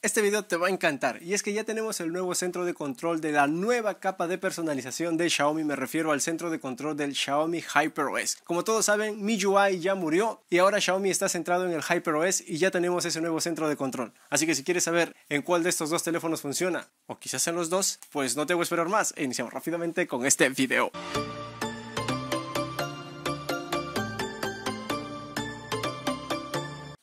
Este video te va a encantar y es que ya tenemos el nuevo centro de control de la nueva capa de personalización de Xiaomi, me refiero al centro de control del Xiaomi HyperOS. Como todos saben, MIUI ya murió y ahora Xiaomi está centrado en el HyperOS y ya tenemos ese nuevo centro de control. Así que si quieres saber en cuál de estos dos teléfonos funciona o quizás en los dos, pues no te voy a esperar más e iniciamos rápidamente con este video.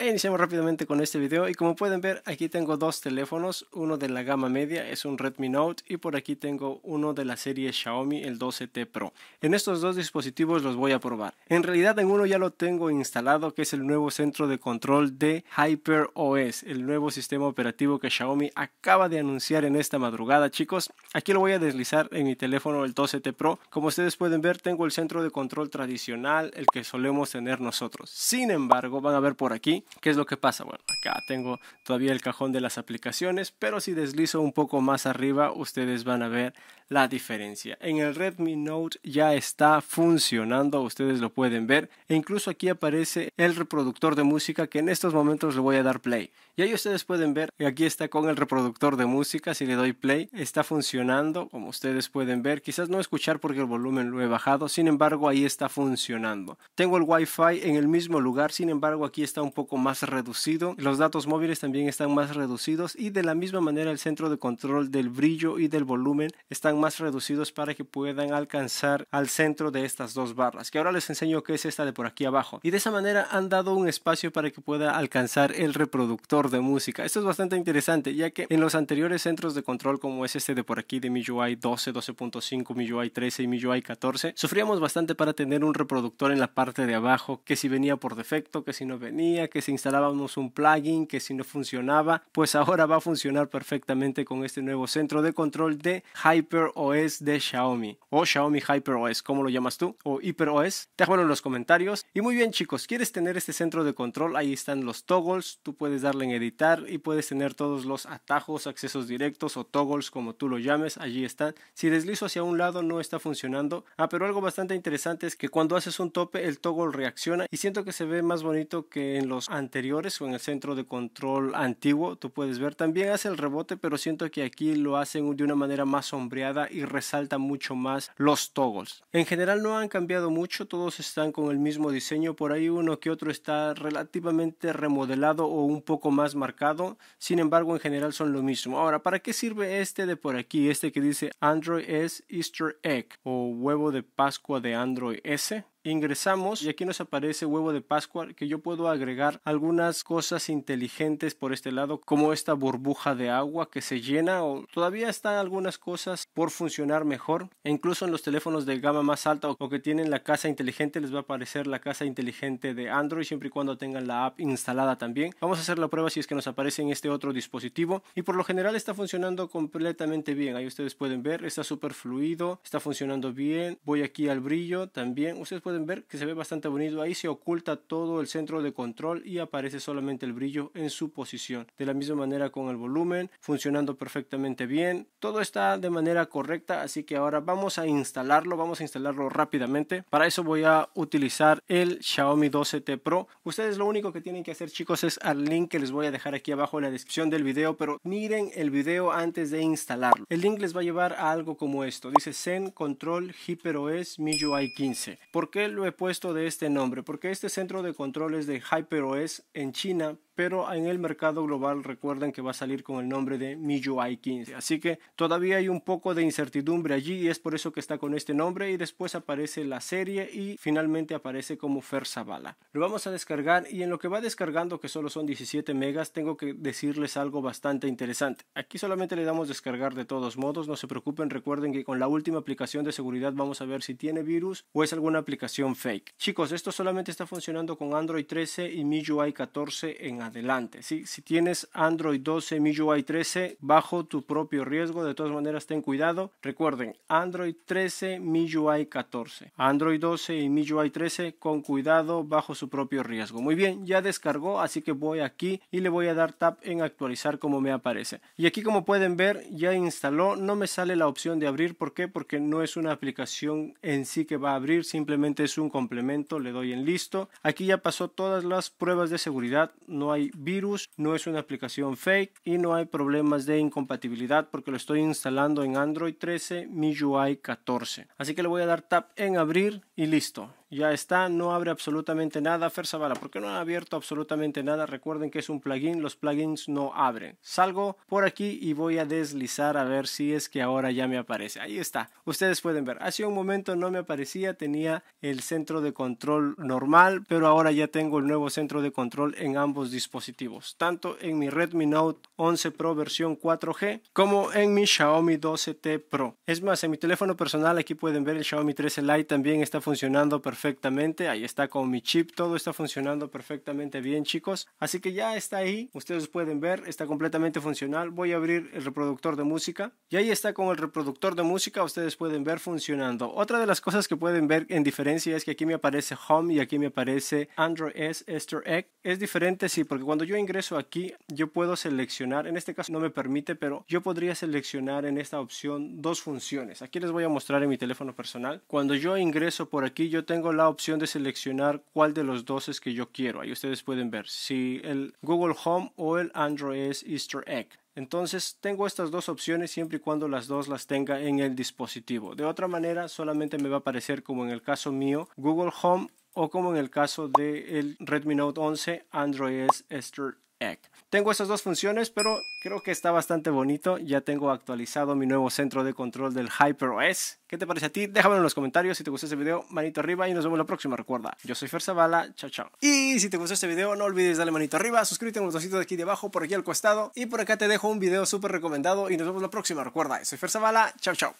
iniciamos rápidamente con este video y como pueden ver aquí tengo dos teléfonos, uno de la gama media es un Redmi Note y por aquí tengo uno de la serie Xiaomi el 12T Pro. En estos dos dispositivos los voy a probar. En realidad en uno ya lo tengo instalado que es el nuevo centro de control de HyperOS, el nuevo sistema operativo que Xiaomi acaba de anunciar en esta madrugada chicos. Aquí lo voy a deslizar en mi teléfono el 12T Pro. Como ustedes pueden ver tengo el centro de control tradicional, el que solemos tener nosotros. Sin embargo van a ver por aquí ¿Qué es lo que pasa? Bueno, acá tengo todavía el cajón de las aplicaciones, pero si deslizo un poco más arriba, ustedes van a ver la diferencia. En el Redmi Note ya está funcionando, ustedes lo pueden ver. E incluso aquí aparece el reproductor de música que en estos momentos le voy a dar play. Y ahí ustedes pueden ver, aquí está con el reproductor de música, si le doy play, está funcionando, como ustedes pueden ver. Quizás no escuchar porque el volumen lo he bajado, sin embargo ahí está funcionando. Tengo el Wi-Fi en el mismo lugar, sin embargo aquí está un poco más reducido. Los datos móviles también están más reducidos y de la misma manera el centro de control del brillo y del volumen están más reducidos para que puedan alcanzar al centro de estas dos barras, que ahora les enseño que es esta de por aquí abajo. Y de esa manera han dado un espacio para que pueda alcanzar el reproductor de música. Esto es bastante interesante, ya que en los anteriores centros de control, como es este de por aquí de MIUI 12, 12.5, MIUI 13 y MIUI 14, sufríamos bastante para tener un reproductor en la parte de abajo, que si venía por defecto, que si no venía, que si instalábamos un plugin, que si no funcionaba, pues ahora va a funcionar perfectamente con este nuevo centro de control de Hyper OS de Xiaomi o Xiaomi Hyper OS, ¿cómo lo llamas tú? O Hyper OS Déjamelo en los comentarios. Y muy bien chicos, ¿quieres tener este centro de control? Ahí están los toggles, tú puedes darle en editar y puedes tener todos los atajos, accesos directos o toggles como tú lo llames, allí están. Si deslizo hacia un lado no está funcionando. Ah, pero algo bastante interesante es que cuando haces un tope el toggle reacciona y siento que se ve más bonito que en los anteriores o en el centro de control antiguo. Tú puedes ver, también hace el rebote, pero siento que aquí lo hacen de una manera más sombreada y resalta mucho más los toggles. En general no han cambiado mucho, todos están con el mismo diseño, por ahí uno que otro está relativamente remodelado o un poco más marcado, sin embargo en general son lo mismo. Ahora, ¿para qué sirve este de por aquí? Este que dice Android S Easter Egg o huevo de Pascua de Android S ingresamos y aquí nos aparece huevo de pascual que yo puedo agregar algunas cosas inteligentes por este lado como esta burbuja de agua que se llena o todavía están algunas cosas por funcionar mejor e incluso en los teléfonos de gama más alta o que tienen la casa inteligente les va a aparecer la casa inteligente de Android siempre y cuando tengan la app instalada también vamos a hacer la prueba si es que nos aparece en este otro dispositivo y por lo general está funcionando completamente bien ahí ustedes pueden ver está súper fluido está funcionando bien voy aquí al brillo también ustedes pueden pueden ver que se ve bastante bonito. Ahí se oculta todo el centro de control y aparece solamente el brillo en su posición. De la misma manera con el volumen, funcionando perfectamente bien. Todo está de manera correcta, así que ahora vamos a instalarlo. Vamos a instalarlo rápidamente. Para eso voy a utilizar el Xiaomi 12T Pro. Ustedes lo único que tienen que hacer chicos es al link que les voy a dejar aquí abajo en la descripción del video, pero miren el video antes de instalarlo. El link les va a llevar a algo como esto. Dice Zen Control HyperOS MIUI 15. ¿Por qué lo he puesto de este nombre? Porque este centro de controles de HyperOS en China pero en el mercado global recuerden que va a salir con el nombre de MIUI 15. Así que todavía hay un poco de incertidumbre allí y es por eso que está con este nombre y después aparece la serie y finalmente aparece como Zavala. Lo vamos a descargar y en lo que va descargando que solo son 17 megas tengo que decirles algo bastante interesante. Aquí solamente le damos descargar de todos modos, no se preocupen, recuerden que con la última aplicación de seguridad vamos a ver si tiene virus o es alguna aplicación fake. Chicos, esto solamente está funcionando con Android 13 y MIUI 14 en Android adelante. Si tienes Android 12, MIUI 13, bajo tu propio riesgo, de todas maneras ten cuidado. Recuerden, Android 13, MIUI 14. Android 12 y MIUI 13 con cuidado, bajo su propio riesgo. Muy bien, ya descargó, así que voy aquí y le voy a dar tap en actualizar como me aparece. Y aquí como pueden ver, ya instaló, no me sale la opción de abrir, ¿por qué? Porque no es una aplicación en sí que va a abrir, simplemente es un complemento, le doy en listo. Aquí ya pasó todas las pruebas de seguridad, no hay virus, no es una aplicación fake y no hay problemas de incompatibilidad porque lo estoy instalando en Android 13 MIUI 14. Así que le voy a dar tap en abrir y listo. Ya está, no abre absolutamente nada. Fuerza bala, ¿por qué no ha abierto absolutamente nada? Recuerden que es un plugin, los plugins no abren. Salgo por aquí y voy a deslizar a ver si es que ahora ya me aparece. Ahí está, ustedes pueden ver. Hace un momento no me aparecía, tenía el centro de control normal, pero ahora ya tengo el nuevo centro de control en ambos dispositivos, tanto en mi Redmi Note 11 Pro versión 4G como en mi Xiaomi 12T Pro. Es más, en mi teléfono personal aquí pueden ver el Xiaomi 13 Lite también está funcionando perfectamente, ahí está con mi chip, todo está funcionando perfectamente bien chicos, así que ya está ahí, ustedes pueden ver, está completamente funcional, voy a abrir el reproductor de música y ahí está con el reproductor de música, ustedes pueden ver funcionando. Otra de las cosas que pueden ver en diferencia es que aquí me aparece Home y aquí me aparece Android S Easter Egg, es diferente sí, porque cuando yo ingreso aquí yo puedo seleccionar, en este caso no me permite, pero yo podría seleccionar en esta opción dos funciones, aquí les voy a mostrar en mi teléfono personal, cuando yo ingreso por aquí yo tengo la opción de seleccionar cuál de los dos es que yo quiero. Ahí ustedes pueden ver si el Google Home o el Android es Easter Egg. Entonces tengo estas dos opciones siempre y cuando las dos las tenga en el dispositivo. De otra manera solamente me va a aparecer como en el caso mío Google Home o como en el caso del el Redmi Note 11 Android Easter Egg. Tengo esas dos funciones, pero creo que está bastante bonito. Ya tengo actualizado mi nuevo centro de control del HyperOS. ¿Qué te parece a ti? Déjamelo en los comentarios. Si te gustó este video, manito arriba y nos vemos la próxima. Recuerda, yo soy Ferzabala. Chao, chao. Y si te gustó este video, no olvides darle manito arriba, suscríbete en los dositos de aquí debajo, por aquí al costado. Y por acá te dejo un video súper recomendado y nos vemos la próxima. Recuerda, soy Ferzabala. bala Chao, chao.